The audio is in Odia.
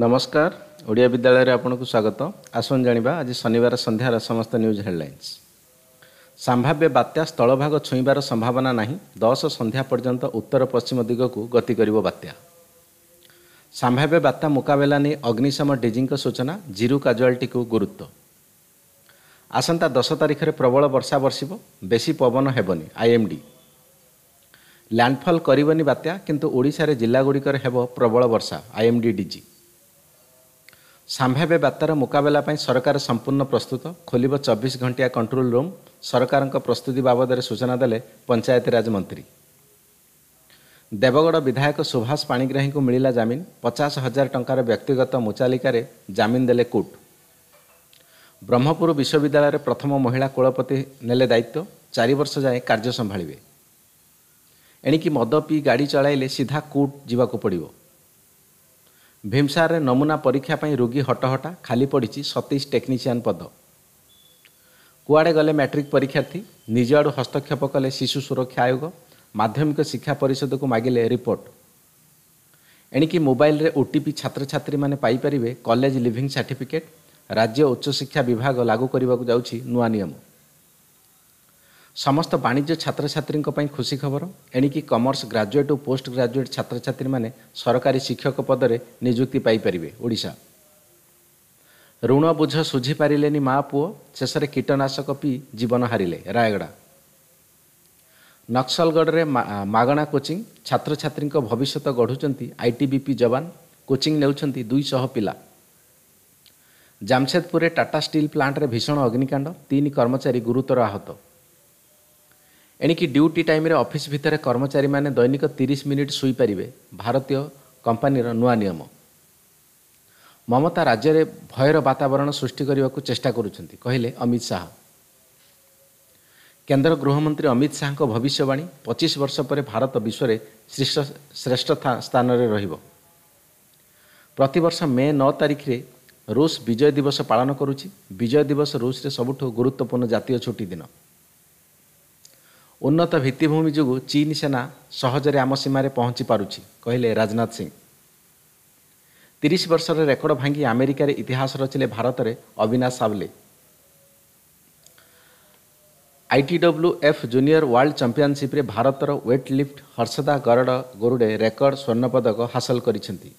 ନମସ୍କାର ଓଡ଼ିଆ ବିଦ୍ୟାଳୟରେ ଆପଣଙ୍କୁ ସ୍ୱାଗତ ଆସନ୍ତୁ ଜାଣିବା ଆଜି ଶନିବାର ସନ୍ଧ୍ୟାର ସମସ୍ତ ନ୍ୟୁଜ୍ ହେଡ଼ଲାଇନ୍ସ ସମ୍ଭାବ୍ୟ ବାତ୍ୟା ସ୍ଥଳଭାଗ ଛୁଇଁବାର ସମ୍ଭାବନା ନାହିଁ ଦଶ ସନ୍ଧ୍ୟା ପର୍ଯ୍ୟନ୍ତ ଉତ୍ତର ପଶ୍ଚିମ ଦିଗକୁ ଗତି କରିବ ବାତ୍ୟା ସମ୍ଭାବ୍ୟ ବାତ୍ୟା ମୁକାବିଲା ନେଇ ଅଗ୍ନିଶମ ଡିଜିଙ୍କ ସୂଚନା ଜିରୁ କାଜୁଆଲିଟିକୁ ଗୁରୁତ୍ୱ ଆସନ୍ତା ଦଶ ତାରିଖରେ ପ୍ରବଳ ବର୍ଷା ବର୍ଷିବ ବେଶୀ ପବନ ହେବନି ଆଇଏମ୍ଡି ଲ୍ୟାଣ୍ଡଫଲ୍ କରିବନି ବାତ୍ୟା କିନ୍ତୁ ଓଡ଼ିଶାରେ ଜିଲ୍ଲାଗୁଡ଼ିକରେ ହେବ ପ୍ରବଳ ବର୍ଷା ଆଇଏମ୍ଡି ଡିଜି ସମ୍ଭାବ୍ୟ ବାତ୍ୟାର ମୁକାବିଲା ପାଇଁ ସରକାର ସମ୍ପୂର୍ଣ୍ଣ ପ୍ରସ୍ତୁତ ଖୋଲିବ ଚବିଶ ଘଣ୍ଟିଆ କଣ୍ଟ୍ରୋଲ ରୁମ୍ ସରକାରଙ୍କ ପ୍ରସ୍ତୁତି ବାବଦରେ ସୂଚନା ଦେଲେ ପଞ୍ଚାୟତିରାଜ ମନ୍ତ୍ରୀ ଦେବଗଡ଼ ବିଧାୟକ ସୁଭାଷ ପାଣିଗ୍ରାହୀଙ୍କୁ ମିଳିଲା ଜାମିନ ପଚାଶ ହଜାର ଟଙ୍କାର ବ୍ୟକ୍ତିଗତ ମୁଚାଲିକାରେ ଜାମିନ ଦେଲେ କୋର୍ଟ ବ୍ରହ୍ମପୁର ବିଶ୍ୱବିଦ୍ୟାଳୟରେ ପ୍ରଥମ ମହିଳା କୁଳପତି ନେଲେ ଦାୟିତ୍ୱ ଚାରି ବର୍ଷ ଯାଏ କାର୍ଯ୍ୟ ସମ୍ଭାଳିବେ ଏଣିକି ମଦ ପିଇ ଗାଡ଼ି ଚଳାଇଲେ ସିଧା କୋର୍ଟ ଯିବାକୁ ପଡ଼ିବ ଭୀମସାରରେ ନମୁନା ପରୀକ୍ଷା ପାଇଁ ରୋଗୀ ହଟହଟା ଖାଲି ପଡ଼ିଛି ସତେଇଶ ଟେକ୍ନିସିଆନ୍ ପଦ କୁଆଡ଼େ ଗଲେ ମାଟ୍ରିକ୍ ପରୀକ୍ଷାର୍ଥୀ ନିଜ ଆଡ଼ୁ ହସ୍ତକ୍ଷେପ କଲେ ଶିଶୁ ସୁରକ୍ଷା ଆୟୋଗ ମାଧ୍ୟମିକ ଶିକ୍ଷା ପରିଷଦକୁ ମାଗିଲେ ରିପୋର୍ଟ ଏଣିକି ମୋବାଇଲରେ ଓ ଟି ଛାତ୍ରଛାତ୍ରୀମାନେ ପାଇପାରିବେ କଲେଜ ଲିଭିଂ ସାର୍ଟିଫିକେଟ୍ ରାଜ୍ୟ ଉଚ୍ଚଶିକ୍ଷା ବିଭାଗ ଲାଗୁ କରିବାକୁ ଯାଉଛି ନୂଆ ନିୟମ ସମସ୍ତ ବାଣିଜ୍ୟ ଛାତ୍ରଛାତ୍ରୀଙ୍କ ପାଇଁ ଖୁସି ଖବର ଏଣିକି କମର୍ସ ଗ୍ରାଜୁଏଟ୍ ଓ ପୋଷ୍ଟ ଗ୍ରାଜୁଏଟ୍ ଛାତ୍ରଛାତ୍ରୀମାନେ ସରକାରୀ ଶିକ୍ଷକ ପଦରେ ନିଯୁକ୍ତି ପାଇପାରିବେ ଓଡ଼ିଶା ଋଣ ବୁଝ ଶୁଝିପାରିଲେନି ମା ପୁଅ ଶେଷରେ କୀଟନାଶକ ପିଇ ଜୀବନ ହାରିଲେ ରାୟଗଡ଼ା ନକ୍ସଲଗଡ଼ରେ ମାଗଣା କୋଚିଂ ଛାତ୍ରଛାତ୍ରୀଙ୍କ ଭବିଷ୍ୟତ ଗଢ଼ୁଛନ୍ତି ଆଇଟିବିପି ଯବାନ କୋଚିଂ ନେଉଛନ୍ତି ଦୁଇଶହ ପିଲା ଜାମସେଦପୁରରେ ଟାଟା ଷ୍ଟିଲ୍ ପ୍ଲାଣ୍ଟରେ ଭୀଷଣ ଅଗ୍ନିକାଣ୍ଡ ତିନି କର୍ମଚାରୀ ଗୁରୁତର ଆହତ ଏଣିକି ଡ୍ୟୁଟି ଟାଇମ୍ରେ ଅଫିସ୍ ଭିତରେ କର୍ମଚାରୀମାନେ ଦୈନିକ ତିରିଶ ମିନିଟ୍ ଶୋଇପାରିବେ ଭାରତୀୟ କମ୍ପାନୀର ନୂଆ ନିୟମ ମମତା ରାଜ୍ୟରେ ଭୟର ବାତାବରଣ ସୃଷ୍ଟି କରିବାକୁ ଚେଷ୍ଟା କରୁଛନ୍ତି କହିଲେ ଅମିତ ଶାହା କେନ୍ଦ୍ର ଗୃହମନ୍ତ୍ରୀ ଅମିତ ଶାହାଙ୍କ ଭବିଷ୍ୟବାଣୀ ପଚିଶ ବର୍ଷ ପରେ ଭାରତ ବିଶ୍ୱରେ ଶ୍ରେଷ୍ଠ ସ୍ଥାନରେ ରହିବ ପ୍ରତିବର୍ଷ ମେ ନଅ ତାରିଖରେ ରୁଷ ବିଜୟ ଦିବସ ପାଳନ କରୁଛି ବିଜୟ ଦିବସ ରୁଷରେ ସବୁଠୁ ଗୁରୁତ୍ୱପୂର୍ଣ୍ଣ ଜାତୀୟ ଛୁଟି ଦିନ ଉନ୍ନତ ଭିତ୍ତିଭୂମି ଯୋଗୁଁ ଚୀନ୍ ସେନା ସହଜରେ ଆମ ସୀମାରେ ପହଞ୍ଚି ପାରୁଛି କହିଲେ ରାଜନାଥ ସିଂ ତିରିଶ ବର୍ଷର ରେକର୍ଡ଼ ଭାଙ୍ଗି ଆମେରିକାରେ ଇତିହାସ ରଚିଲେ ଭାରତରେ Avinash Sable ITW F junior world ଚମ୍ପିଅନସିପ୍ରେ ଭାରତର ୱେଟ୍ ଲିଫ୍ଟ ହର୍ଷଦା ଗରଡ଼ ଗୋରୁଡ଼େ ରେକର୍ଡ଼ ସ୍ୱର୍ଣ୍ଣପଦକ ହାସଲ କରିଛନ୍ତି